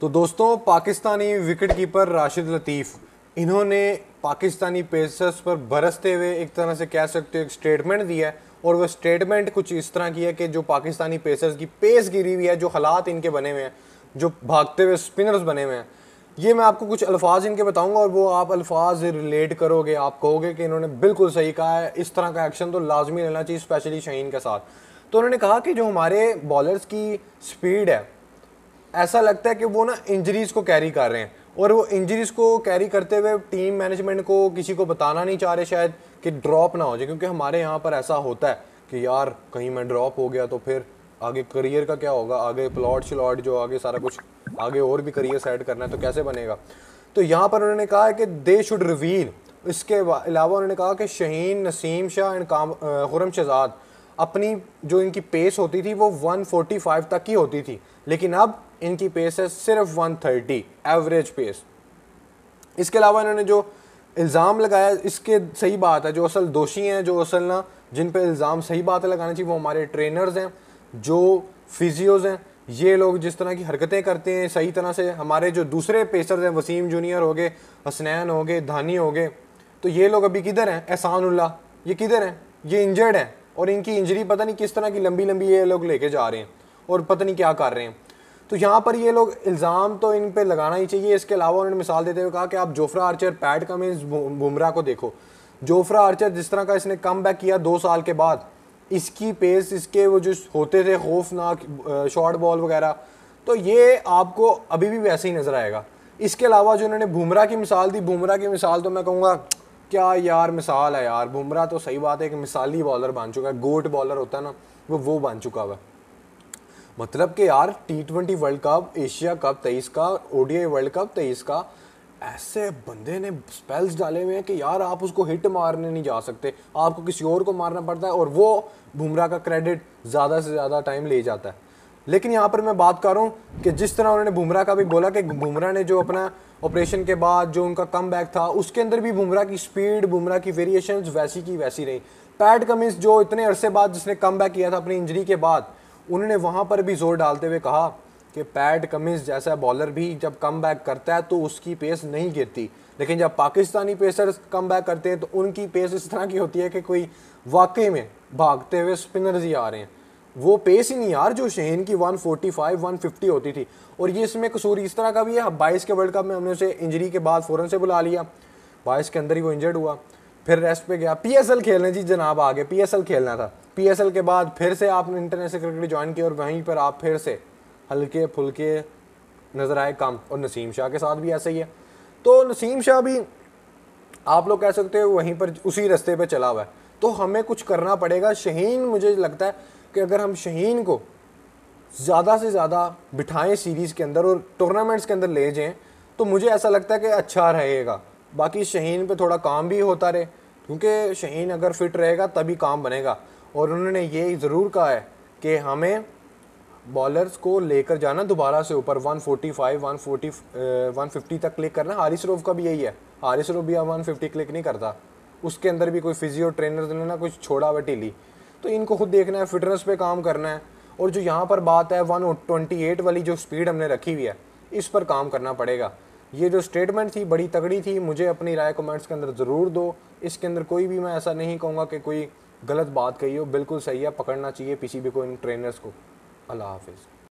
तो दोस्तों Pakistani wicket keeper Rashid Latif इन्होंने पाकिस्तानी पेसर्स पर बरसते हुए एक तरह से कह सकते हो एक स्टेटमेंट दिया है और वह स्टेटमेंट कुछ इस तरह की है कि जो पाकिस्तानी पेसर्स की पेस गिरी हुई है जो हालात इनके बने हुए हैं जो भागते हुए स्पिनर्स बने हुए हैं ये मैं आपको कुछ अल्फाज इनके बताऊंगा और वो आप अल्फाज रिलेट करोगे आप कहोगे कि इन्होंने बिल्कुल सही कहा है इस तरह का एक्शन तो लाजमी लेना चाहिए स्पेशली शहीन के साथ तो उन्होंने कहा कि जो हमारे बॉलर्स की स्पीड है ऐसा लगता है कि वो ना इंजरीज को कैरी कर रहे हैं और वो इंजरीज को कैरी करते हुए टीम मैनेजमेंट को किसी को बताना नहीं चाह रहे शायद कि ड्रॉप ना हो जाए क्योंकि हमारे यहाँ पर ऐसा होता है कि यार कहीं मैं ड्रॉप हो गया तो फिर आगे करियर का क्या होगा आगे प्लॉट श्लॉट जो आगे सारा कुछ आगे और भी करियर सेट करना है तो कैसे बनेगा तो यहाँ पर उन्होंने कहा कि दे शुड रिवील इसके अलावा उन्होंने कहा कि शहीन नसीम शाह एंड काम खुरम शहजाद अपनी जो इनकी पेस होती थी वो 145 तक की होती थी लेकिन अब इनकी पेस है सिर्फ 130 एवरेज पेस इसके अलावा इन्होंने जो इल्ज़ाम लगाया इसके सही बात है जो असल दोषी हैं जो असल ना जिन पर इल्ज़ाम सही बात लगाना चाहिए वो हमारे ट्रेनर्स हैं जो फिजियोज़ हैं ये लोग जिस तरह की हरकतें करते हैं सही तरह से हमारे जो दूसरे पेसर्स हैं वसीम जूनियर हो गए हसनैन हो गए धानी हो गए तो ये लोग अभी किधर हैं एहसान ये किधर हैं ये इंजर्ड हैं और इनकी इंजरी पता नहीं किस तरह की लंबी लंबी ये लोग लेके जा रहे हैं और पता नहीं क्या कर रहे हैं तो यहाँ पर ये लोग इल्ज़ाम तो इन पर लगाना ही चाहिए इसके अलावा उन्होंने मिसाल देते हुए कहा कि आप Jofra Archer Pat Cummins Bumrah को देखो जोफ्रा आर्चर जिस तरह का इसने कम बैक किया दो साल के बाद इसकी पेस इसके वो जो होते थे खौफनाक शॉर्ट बॉल वगैरह तो ये आपको अभी भी वैसे ही नज़र आएगा इसके अलावा जो उन्होंने भूमरा की मिसाल दी भूमरा की मिसाल तो मैं कहूँगा क्या यार मिसाल है यार बुमराह तो सही बात है एक मिसाली बॉलर बन चुका है गोट बॉलर होता है ना वो वो बन चुका हुआ मतलब कि यार T twenty world cup Asia cup तेईस का ओडीआई वर्ल्ड कप तेईस का ऐसे बंदे ने स्पेल्स डाले हुए हैं कि यार आप उसको हिट मारने नहीं जा सकते आपको किसी और को मारना पड़ता है और वो बुमराह का क्रेडिट ज़्यादा से ज़्यादा टाइम ले जाता है लेकिन यहाँ पर मैं बात कर रहा हूँ कि जिस तरह उन्होंने बुमराह का भी बोला कि बुमराह ने जो अपना ऑपरेशन के बाद जो उनका कम बैक था उसके अंदर भी बुमराह की स्पीड बुमराह की वेरिएशन वैसी की वैसी रही पैट कमिंस जो इतने अरसे बाद जिसने कम बैक किया था अपनी इंजरी के बाद उन्होंने वहाँ पर भी जोर डालते हुए कहा कि पैट कमिंस जैसा बॉलर भी जब कम बैक करता है तो उसकी पेस नहीं गिरती लेकिन जब पाकिस्तानी पेसर्स कम बैक करते हैं तो उनकी पेस इस तरह की होती है कि कोई वाकई में भागते हुए स्पिनर्स ही आ रहे हैं वो पेस ही नहीं यार जो शहीन की 145, 150 होती थी और ये इसमें कसूर इस तरह का भी है बाईस के वर्ल्ड कप में हमने उसे इंजरी के बाद फ़ौरन से बुला लिया बाईस के अंदर ही वो इंजर्ड हुआ फिर रेस्ट पे गया पीएसएल खेलने जी जनाब आगे पी खेलना था पी के बाद फिर से आपने इंटरनेशनल क्रिकेट ज्वाइन किया और वहीं पर आप फिर से हल्के फुलके नज़र आए कम और नसीम शाह के साथ भी ऐसा ही है तो नसीम शाह भी आप लोग कह सकते हो वहीं पर उसी रास्ते पर चला हुआ है तो हमें कुछ करना पड़ेगा शहीन मुझे लगता है कि अगर हम शहीन को ज़्यादा से ज़्यादा बिठाएं सीरीज़ के अंदर और टूर्नामेंट्स के अंदर ले जाएं तो मुझे ऐसा लगता है कि अच्छा रहेगा बाकी शहीन पे थोड़ा काम भी होता रहे क्योंकि शहीन अगर फिट रहेगा तभी काम बनेगा और उन्होंने ये ज़रूर कहा है कि हमें बॉलर्स को लेकर जाना दोबारा से ऊपर 145, 140, 150 तक क्लिक करना हारिस रोफ का भी यही है हारिस रोफ भी अब 150 क्लिक नहीं करता उसके अंदर भी कोई फिजियो ट्रेनर ने ना कुछ छोड़ा हुआ टीली तो इनको खुद देखना है फिटनेस पे काम करना है और जो यहाँ पर बात है वन ट्वेंटी एट वाली जो स्पीड हमने रखी हुई है इस पर काम करना पड़ेगा ये जो स्टेटमेंट थी बड़ी तगड़ी थी मुझे अपनी राय कमेंट्स के अंदर ज़रूर दो इसके अंदर कोई भी मैं ऐसा नहीं कहूँगा कि कोई गलत बात कही हो बिल्कुल सही है पकड़ना चाहिए पीसीबी को इन ट्रेनर्स को अल्लाह हाफिज़